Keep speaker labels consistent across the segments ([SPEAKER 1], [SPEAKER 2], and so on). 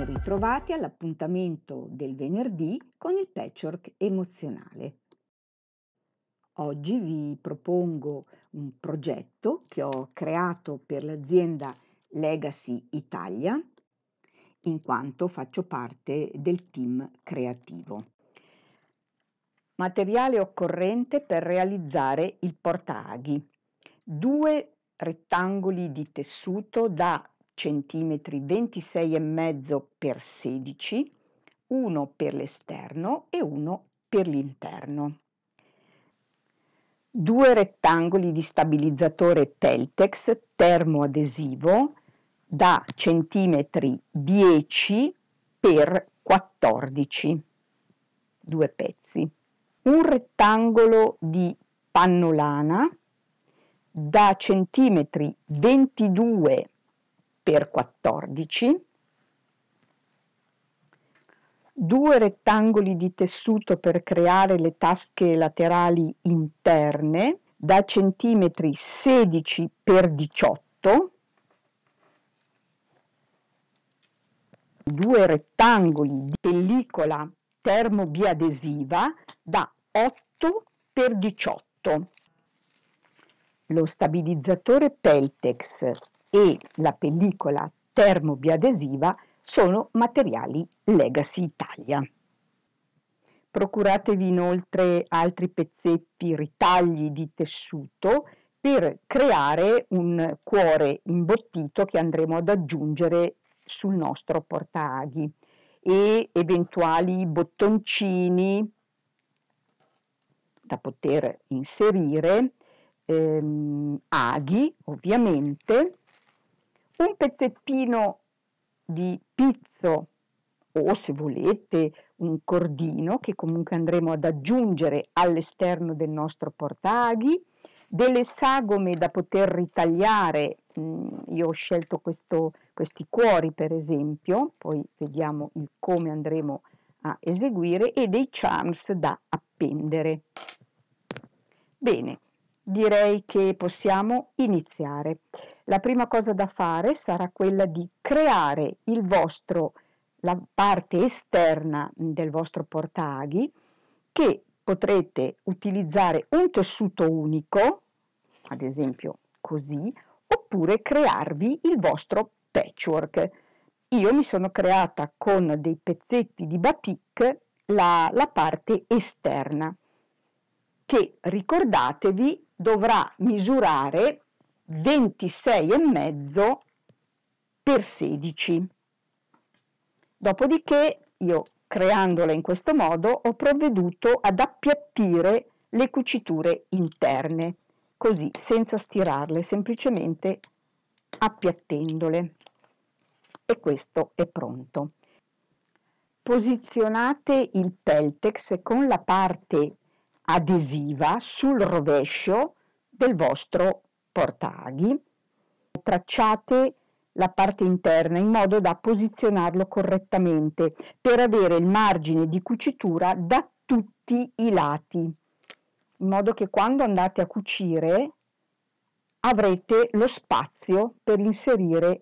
[SPEAKER 1] e ritrovati all'appuntamento del venerdì con il patchwork emozionale. Oggi vi propongo un progetto che ho creato per l'azienda Legacy Italia, in quanto faccio parte del team creativo. Materiale occorrente per realizzare il portaaghi. Due rettangoli di tessuto da cm mezzo per 16, uno per l'esterno e uno per l'interno. Due rettangoli di stabilizzatore Peltex termoadesivo da centimetri 10 per 14, due pezzi. Un rettangolo di pannolana da centimetri 22 per 14, due rettangoli di tessuto per creare le tasche laterali interne da centimetri 16 x 18, due rettangoli di pellicola termobiadesiva da 8 x 18. Lo stabilizzatore Peltex e la pellicola termobiadesiva sono materiali Legacy Italia. Procuratevi inoltre altri pezzetti, ritagli di tessuto per creare un cuore imbottito che andremo ad aggiungere sul nostro portaaghi e eventuali bottoncini da poter inserire, ehm, aghi ovviamente, un pezzettino di pizzo o se volete un cordino che comunque andremo ad aggiungere all'esterno del nostro portaghi, delle sagome da poter ritagliare, mm, io ho scelto questo, questi cuori per esempio, poi vediamo il come andremo a eseguire, e dei charms da appendere. Bene, direi che possiamo iniziare la prima cosa da fare sarà quella di creare il vostro, la parte esterna del vostro portaghi che potrete utilizzare un tessuto unico, ad esempio così, oppure crearvi il vostro patchwork. Io mi sono creata con dei pezzetti di batik la, la parte esterna che ricordatevi dovrà misurare 26 e mezzo per 16. Dopodiché io creandola in questo modo ho provveduto ad appiattire le cuciture interne, così senza stirarle, semplicemente appiattendole. E questo è pronto. Posizionate il Peltex con la parte adesiva sul rovescio del vostro portaghi, tracciate la parte interna in modo da posizionarlo correttamente per avere il margine di cucitura da tutti i lati, in modo che quando andate a cucire avrete lo spazio per inserire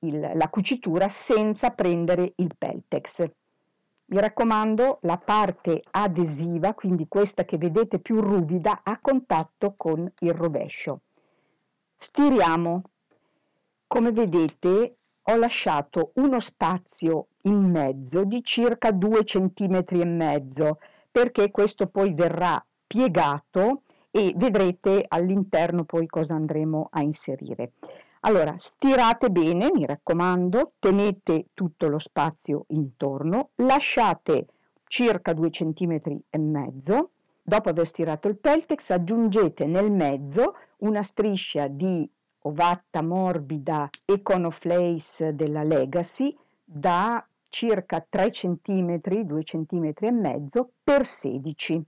[SPEAKER 1] il, la cucitura senza prendere il peltex. Mi raccomando, la parte adesiva, quindi questa che vedete più ruvida, a contatto con il rovescio. Stiriamo. Come vedete ho lasciato uno spazio in mezzo di circa 2 cm e mezzo perché questo poi verrà piegato e vedrete all'interno poi cosa andremo a inserire. Allora, stirate bene, mi raccomando, tenete tutto lo spazio intorno, lasciate circa 2 cm e mezzo Dopo aver stirato il peltex aggiungete nel mezzo una striscia di ovatta morbida Econoflace della Legacy da circa 3 cm, 2 cm e mezzo per 16.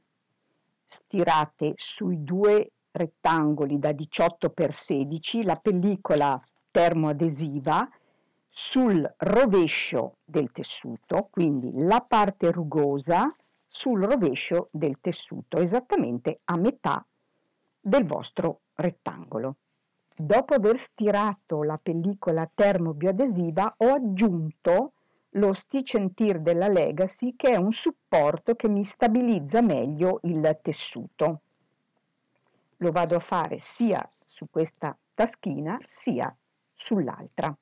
[SPEAKER 1] Stirate sui due rettangoli da 18 x 16 la pellicola termoadesiva sul rovescio del tessuto, quindi la parte rugosa sul rovescio del tessuto, esattamente a metà del vostro rettangolo. Dopo aver stirato la pellicola termobioadesiva ho aggiunto lo Sticentir della Legacy che è un supporto che mi stabilizza meglio il tessuto. Lo vado a fare sia su questa taschina sia sull'altra.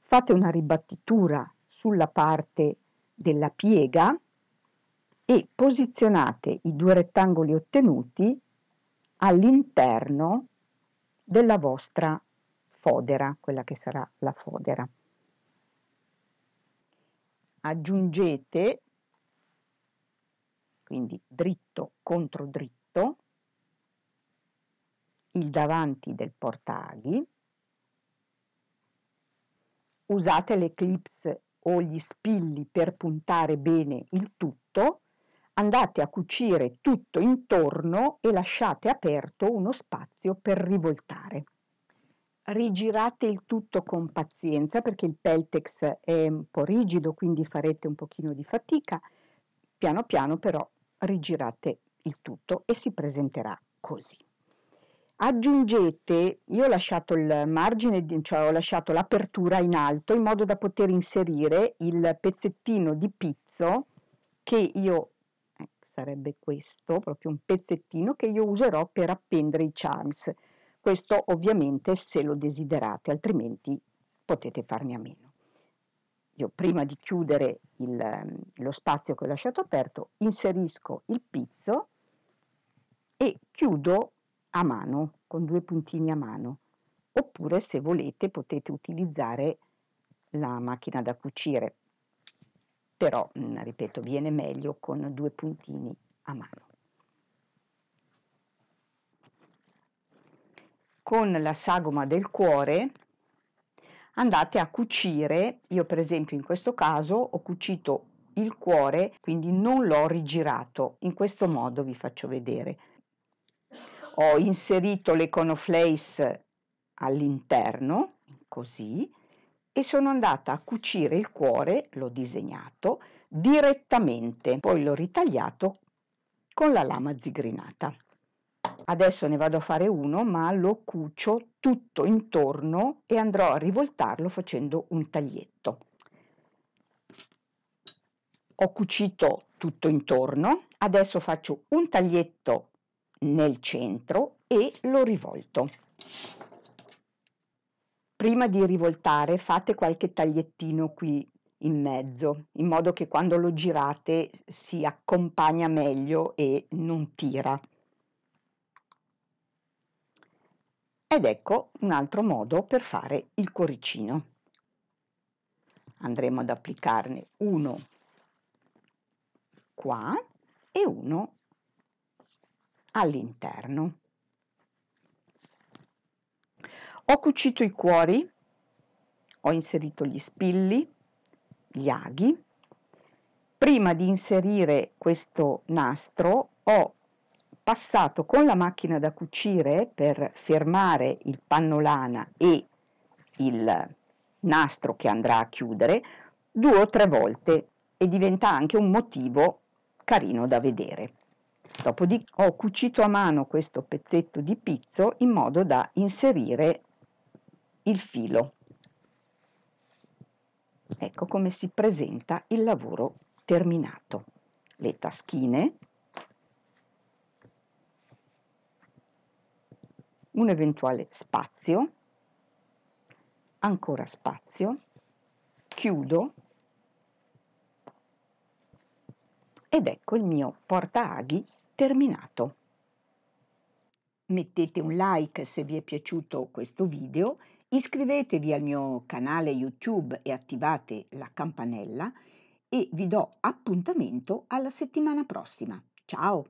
[SPEAKER 1] Fate una ribattitura sulla parte della piega e posizionate i due rettangoli ottenuti all'interno della vostra fodera, quella che sarà la fodera. Aggiungete quindi dritto contro dritto il davanti del portali. Usate l'eclipse o gli spilli per puntare bene il tutto, andate a cucire tutto intorno e lasciate aperto uno spazio per rivoltare. Rigirate il tutto con pazienza perché il peltex è un po' rigido, quindi farete un pochino di fatica. Piano piano però rigirate il tutto e si presenterà così. Aggiungete, io ho lasciato il margine, cioè ho lasciato l'apertura in alto in modo da poter inserire il pezzettino di pizzo che io, eh, sarebbe questo, proprio un pezzettino che io userò per appendere i charms. Questo ovviamente se lo desiderate, altrimenti potete farne a meno. Io prima di chiudere il, lo spazio che ho lasciato aperto inserisco il pizzo e chiudo a mano, con due puntini a mano, oppure se volete potete utilizzare la macchina da cucire, però mm, ripeto viene meglio con due puntini a mano. Con la sagoma del cuore andate a cucire, io per esempio in questo caso ho cucito il cuore, quindi non l'ho rigirato, in questo modo vi faccio vedere ho inserito le conoflace all'interno, così, e sono andata a cucire il cuore, l'ho disegnato, direttamente, poi l'ho ritagliato con la lama zigrinata. Adesso ne vado a fare uno, ma lo cucio tutto intorno e andrò a rivoltarlo facendo un taglietto. Ho cucito tutto intorno, adesso faccio un taglietto nel centro e lo rivolto. Prima di rivoltare fate qualche tagliettino qui in mezzo, in modo che quando lo girate si accompagna meglio e non tira. Ed ecco un altro modo per fare il cuoricino. Andremo ad applicarne uno qua e uno all'interno. Ho cucito i cuori, ho inserito gli spilli, gli aghi. Prima di inserire questo nastro ho passato con la macchina da cucire per fermare il pannolana e il nastro che andrà a chiudere due o tre volte e diventa anche un motivo carino da vedere. Dopodiché ho cucito a mano questo pezzetto di pizzo in modo da inserire il filo. Ecco come si presenta il lavoro terminato. Le taschine, un eventuale spazio, ancora spazio, chiudo ed ecco il mio portaaghi terminato. Mettete un like se vi è piaciuto questo video, iscrivetevi al mio canale YouTube e attivate la campanella e vi do appuntamento alla settimana prossima. Ciao!